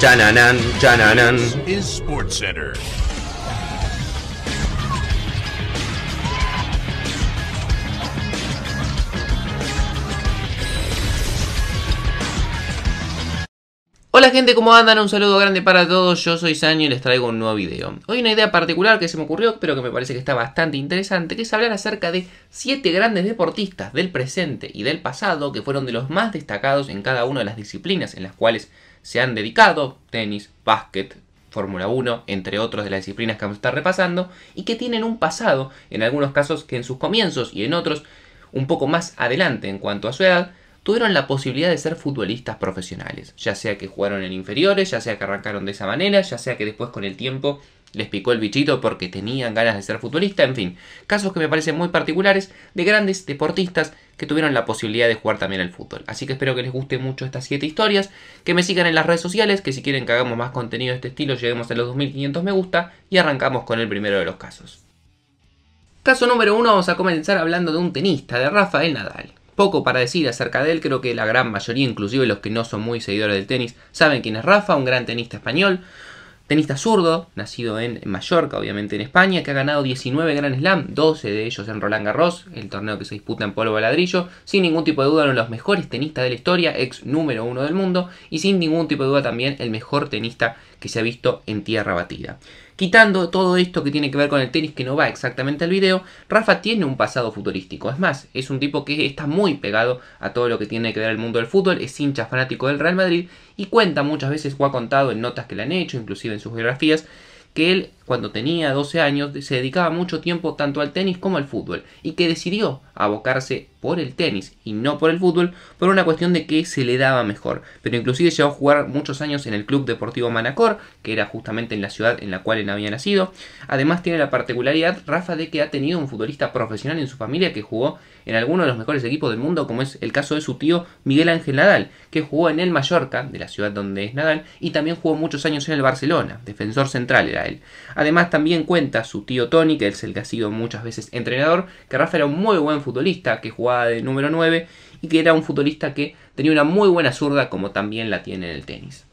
Chananan, chananan. Sports Hola gente, ¿cómo andan? Un saludo grande para todos, yo soy Sanyo y les traigo un nuevo video. Hoy una idea particular que se me ocurrió, pero que me parece que está bastante interesante, que es hablar acerca de 7 grandes deportistas del presente y del pasado que fueron de los más destacados en cada una de las disciplinas en las cuales se han dedicado, tenis, básquet, Fórmula 1, entre otros de las disciplinas que vamos a estar repasando, y que tienen un pasado, en algunos casos que en sus comienzos y en otros un poco más adelante en cuanto a su edad, tuvieron la posibilidad de ser futbolistas profesionales, ya sea que jugaron en inferiores, ya sea que arrancaron de esa manera, ya sea que después con el tiempo les picó el bichito porque tenían ganas de ser futbolista, en fin, casos que me parecen muy particulares de grandes deportistas que tuvieron la posibilidad de jugar también al fútbol. Así que espero que les guste mucho estas 7 historias, que me sigan en las redes sociales, que si quieren que hagamos más contenido de este estilo, lleguemos a los 2500 me gusta y arrancamos con el primero de los casos. Caso número 1 vamos a comenzar hablando de un tenista, de Rafael Nadal. Poco para decir acerca de él, creo que la gran mayoría, inclusive los que no son muy seguidores del tenis, saben quién es Rafa, un gran tenista español, tenista zurdo, nacido en Mallorca, obviamente en España, que ha ganado 19 Grand Slam, 12 de ellos en Roland Garros, el torneo que se disputa en polvo de ladrillo, sin ningún tipo de duda uno de los mejores tenistas de la historia, ex número uno del mundo, y sin ningún tipo de duda también el mejor tenista que se ha visto en tierra batida. Quitando todo esto que tiene que ver con el tenis que no va exactamente al video, Rafa tiene un pasado futurístico. Es más, es un tipo que está muy pegado a todo lo que tiene que ver el mundo del fútbol, es hincha fanático del Real Madrid y cuenta muchas veces o ha contado en notas que le han hecho, inclusive en sus biografías, que él cuando tenía 12 años, se dedicaba mucho tiempo tanto al tenis como al fútbol, y que decidió abocarse por el tenis y no por el fútbol por una cuestión de que se le daba mejor. Pero inclusive llegó a jugar muchos años en el Club Deportivo Manacor, que era justamente en la ciudad en la cual él había nacido. Además tiene la particularidad, Rafa, de que ha tenido un futbolista profesional en su familia que jugó en alguno de los mejores equipos del mundo, como es el caso de su tío Miguel Ángel Nadal, que jugó en el Mallorca, de la ciudad donde es Nadal, y también jugó muchos años en el Barcelona, defensor central era él. Además también cuenta su tío Tony, que es el que ha sido muchas veces entrenador, que Rafa era un muy buen futbolista, que jugaba de número 9 y que era un futbolista que tenía una muy buena zurda como también la tiene en el tenis.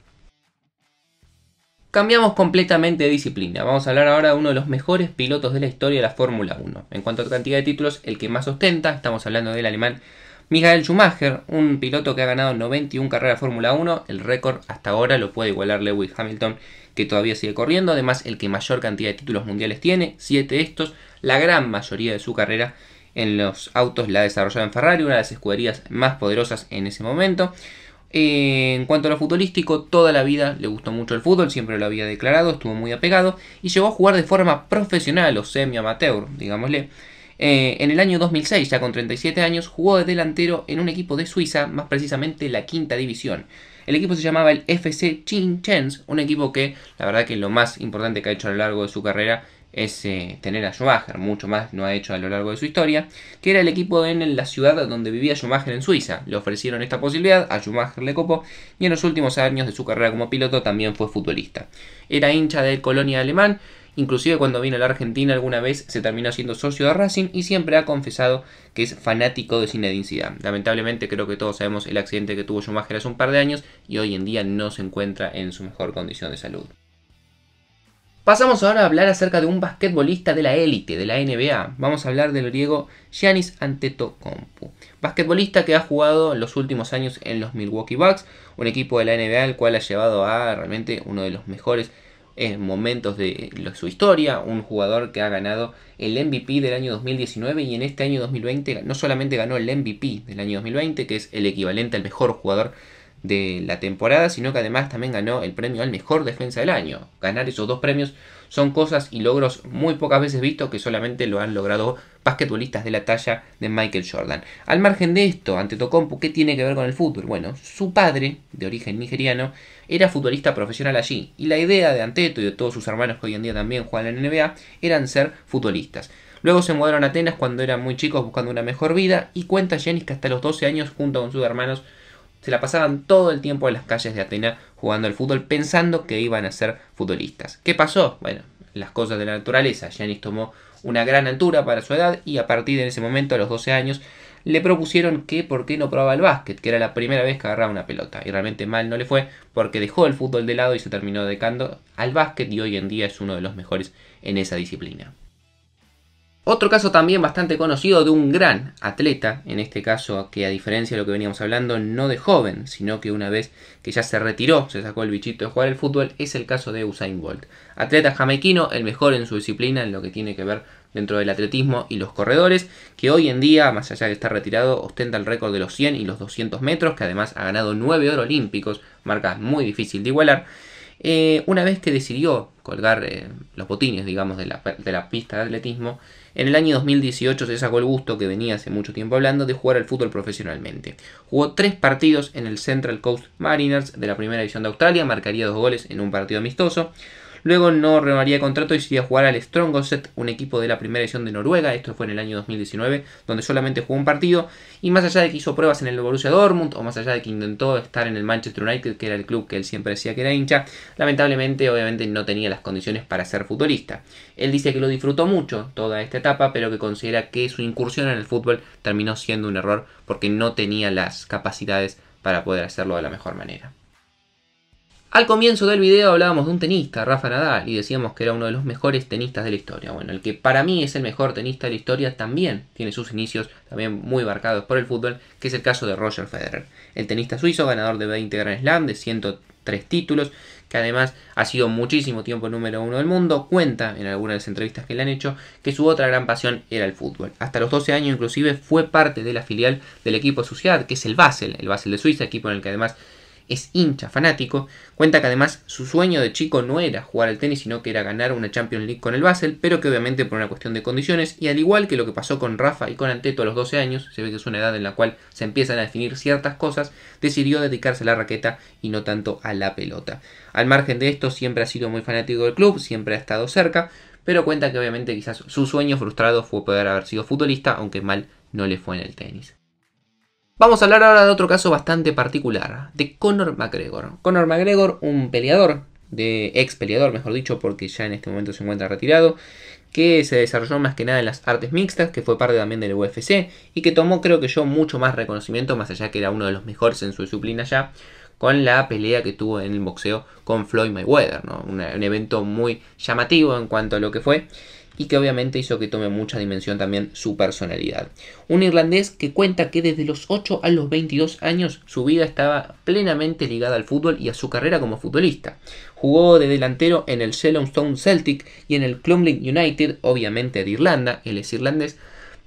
Cambiamos completamente de disciplina. Vamos a hablar ahora de uno de los mejores pilotos de la historia de la Fórmula 1. En cuanto a cantidad de títulos, el que más ostenta, estamos hablando del alemán Michael Schumacher, un piloto que ha ganado 91 carreras Fórmula 1, el récord hasta ahora lo puede igualar Lewis Hamilton, que todavía sigue corriendo, además el que mayor cantidad de títulos mundiales tiene, 7 estos, la gran mayoría de su carrera en los autos la ha desarrollado en Ferrari, una de las escuderías más poderosas en ese momento. Eh, en cuanto a lo futbolístico, toda la vida le gustó mucho el fútbol, siempre lo había declarado, estuvo muy apegado y llegó a jugar de forma profesional o semi-amateur, digámosle. Eh, en el año 2006, ya con 37 años, jugó de delantero en un equipo de Suiza, más precisamente la quinta división. El equipo se llamaba el FC Chinchens, un equipo que la verdad que lo más importante que ha hecho a lo largo de su carrera es eh, tener a Schumacher, mucho más no ha hecho a lo largo de su historia, que era el equipo en la ciudad donde vivía Schumacher en Suiza. Le ofrecieron esta posibilidad, a Schumacher le copó y en los últimos años de su carrera como piloto también fue futbolista. Era hincha del Colonia Alemán, Inclusive cuando vino a la Argentina alguna vez se terminó siendo socio de Racing y siempre ha confesado que es fanático de Zinedine Lamentablemente creo que todos sabemos el accidente que tuvo Schumacher hace un par de años y hoy en día no se encuentra en su mejor condición de salud. Pasamos ahora a hablar acerca de un basquetbolista de la élite, de la NBA. Vamos a hablar del griego Giannis Antetokounmpo. Basquetbolista que ha jugado los últimos años en los Milwaukee Bucks, un equipo de la NBA al cual ha llevado a realmente uno de los mejores en momentos de su historia, un jugador que ha ganado el MVP del año 2019 y en este año 2020 no solamente ganó el MVP del año 2020, que es el equivalente al mejor jugador de la temporada, sino que además también ganó el premio al mejor defensa del año. Ganar esos dos premios son cosas y logros muy pocas veces vistos que solamente lo han logrado basquetbolistas de la talla de Michael Jordan. Al margen de esto, Antetokounmpo, ¿qué tiene que ver con el fútbol? Bueno, su padre, de origen nigeriano, era futbolista profesional allí y la idea de Anteto y de todos sus hermanos que hoy en día también juegan en la NBA eran ser futbolistas. Luego se mudaron a Atenas cuando eran muy chicos buscando una mejor vida y cuenta Jennings que hasta los 12 años junto con sus hermanos se la pasaban todo el tiempo en las calles de Atenas jugando al fútbol pensando que iban a ser futbolistas. ¿Qué pasó? Bueno, las cosas de la naturaleza. Yanis tomó una gran altura para su edad y a partir de ese momento, a los 12 años, le propusieron que por qué no probaba el básquet, que era la primera vez que agarraba una pelota. Y realmente mal no le fue porque dejó el fútbol de lado y se terminó dedicando al básquet y hoy en día es uno de los mejores en esa disciplina. Otro caso también bastante conocido de un gran atleta, en este caso que a diferencia de lo que veníamos hablando, no de joven, sino que una vez que ya se retiró, se sacó el bichito de jugar el fútbol, es el caso de Usain Bolt. Atleta jamaiquino, el mejor en su disciplina en lo que tiene que ver dentro del atletismo y los corredores, que hoy en día, más allá de estar retirado, ostenta el récord de los 100 y los 200 metros, que además ha ganado 9 oro olímpicos, marca muy difícil de igualar. Eh, una vez que decidió colgar eh, los botines, digamos, de la, de la, pista de atletismo, en el año 2018 se sacó el gusto que venía hace mucho tiempo hablando de jugar al fútbol profesionalmente. Jugó tres partidos en el Central Coast Mariners de la primera división de Australia, marcaría dos goles en un partido amistoso. Luego no renovaría contrato y se a jugar al Set, un equipo de la primera edición de Noruega. Esto fue en el año 2019, donde solamente jugó un partido. Y más allá de que hizo pruebas en el Borussia Dortmund, o más allá de que intentó estar en el Manchester United, que era el club que él siempre decía que era hincha, lamentablemente, obviamente, no tenía las condiciones para ser futbolista. Él dice que lo disfrutó mucho toda esta etapa, pero que considera que su incursión en el fútbol terminó siendo un error porque no tenía las capacidades para poder hacerlo de la mejor manera. Al comienzo del video hablábamos de un tenista, Rafa Nadal, y decíamos que era uno de los mejores tenistas de la historia. Bueno, el que para mí es el mejor tenista de la historia también tiene sus inicios también muy marcados por el fútbol, que es el caso de Roger Federer. El tenista suizo, ganador de 20 Grand Slam, de 103 títulos, que además ha sido muchísimo tiempo número uno del mundo, cuenta en algunas de las entrevistas que le han hecho que su otra gran pasión era el fútbol. Hasta los 12 años inclusive fue parte de la filial del equipo ciudad, que es el Basel, el Basel de Suiza, equipo en el que además es hincha, fanático. Cuenta que además su sueño de chico no era jugar al tenis, sino que era ganar una Champions League con el Basel, pero que obviamente por una cuestión de condiciones, y al igual que lo que pasó con Rafa y con Anteto a los 12 años, se ve que es una edad en la cual se empiezan a definir ciertas cosas, decidió dedicarse a la raqueta y no tanto a la pelota. Al margen de esto, siempre ha sido muy fanático del club, siempre ha estado cerca, pero cuenta que obviamente quizás su sueño frustrado fue poder haber sido futbolista, aunque mal no le fue en el tenis. Vamos a hablar ahora de otro caso bastante particular, de Conor McGregor. Conor McGregor, un peleador, de ex peleador mejor dicho, porque ya en este momento se encuentra retirado, que se desarrolló más que nada en las artes mixtas, que fue parte también del UFC y que tomó creo que yo mucho más reconocimiento, más allá que era uno de los mejores en su disciplina ya, con la pelea que tuvo en el boxeo con Floyd Mayweather, ¿no? un evento muy llamativo en cuanto a lo que fue y que obviamente hizo que tome mucha dimensión también su personalidad. Un irlandés que cuenta que desde los 8 a los 22 años su vida estaba plenamente ligada al fútbol y a su carrera como futbolista. Jugó de delantero en el Shell-Stone Celtic y en el Clumbling United, obviamente de Irlanda, él es irlandés,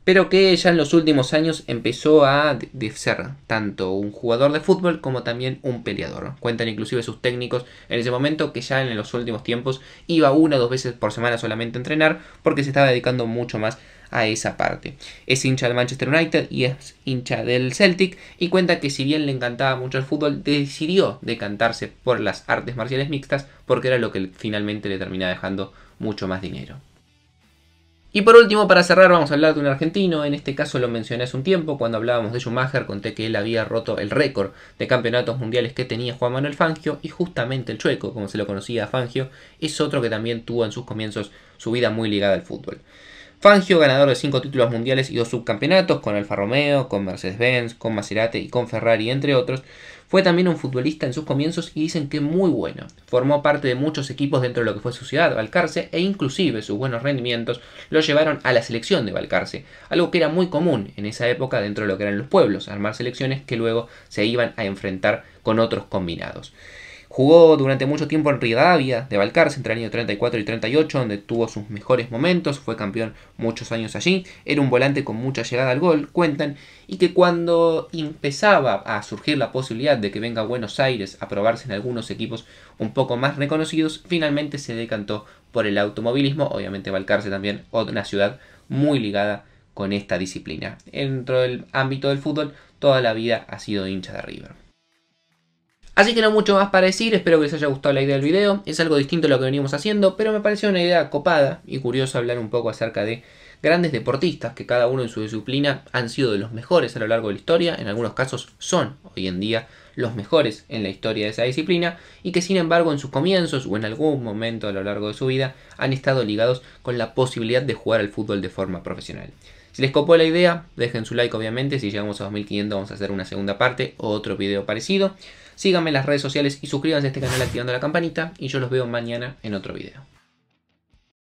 pero que ya en los últimos años empezó a ser tanto un jugador de fútbol como también un peleador. Cuentan inclusive sus técnicos en ese momento que ya en los últimos tiempos iba una o dos veces por semana solamente a entrenar porque se estaba dedicando mucho más a esa parte. Es hincha del Manchester United y es hincha del Celtic y cuenta que si bien le encantaba mucho el fútbol, decidió decantarse por las artes marciales mixtas porque era lo que finalmente le terminaba dejando mucho más dinero. Y por último, para cerrar, vamos a hablar de un argentino. En este caso lo mencioné hace un tiempo, cuando hablábamos de Schumacher, conté que él había roto el récord de campeonatos mundiales que tenía Juan Manuel Fangio. Y justamente el chueco, como se lo conocía a Fangio, es otro que también tuvo en sus comienzos su vida muy ligada al fútbol. Fangio, ganador de 5 títulos mundiales y 2 subcampeonatos con Alfa Romeo, con Mercedes-Benz, con Maserati y con Ferrari, entre otros, fue también un futbolista en sus comienzos y dicen que muy bueno. Formó parte de muchos equipos dentro de lo que fue su ciudad, Valcarce, e inclusive sus buenos rendimientos lo llevaron a la selección de Valcarce, algo que era muy común en esa época dentro de lo que eran los pueblos, armar selecciones que luego se iban a enfrentar con otros combinados. Jugó durante mucho tiempo en Rivadavia de Valcarce entre el año 34 y 38, donde tuvo sus mejores momentos, fue campeón muchos años allí, era un volante con mucha llegada al gol, cuentan, y que cuando empezaba a surgir la posibilidad de que venga a Buenos Aires a probarse en algunos equipos un poco más reconocidos, finalmente se decantó por el automovilismo, obviamente Valcarce también una ciudad muy ligada con esta disciplina. Dentro del ámbito del fútbol, toda la vida ha sido hincha de River. Así que no mucho más para decir, espero que les haya gustado la idea del video, es algo distinto a lo que venimos haciendo, pero me pareció una idea copada y curiosa hablar un poco acerca de grandes deportistas que cada uno en su disciplina han sido de los mejores a lo largo de la historia, en algunos casos son hoy en día los mejores en la historia de esa disciplina y que sin embargo en sus comienzos o en algún momento a lo largo de su vida han estado ligados con la posibilidad de jugar al fútbol de forma profesional. Si les copó la idea, dejen su like obviamente. Si llegamos a 2500 vamos a hacer una segunda parte o otro video parecido. Síganme en las redes sociales y suscríbanse a este canal activando la campanita. Y yo los veo mañana en otro video.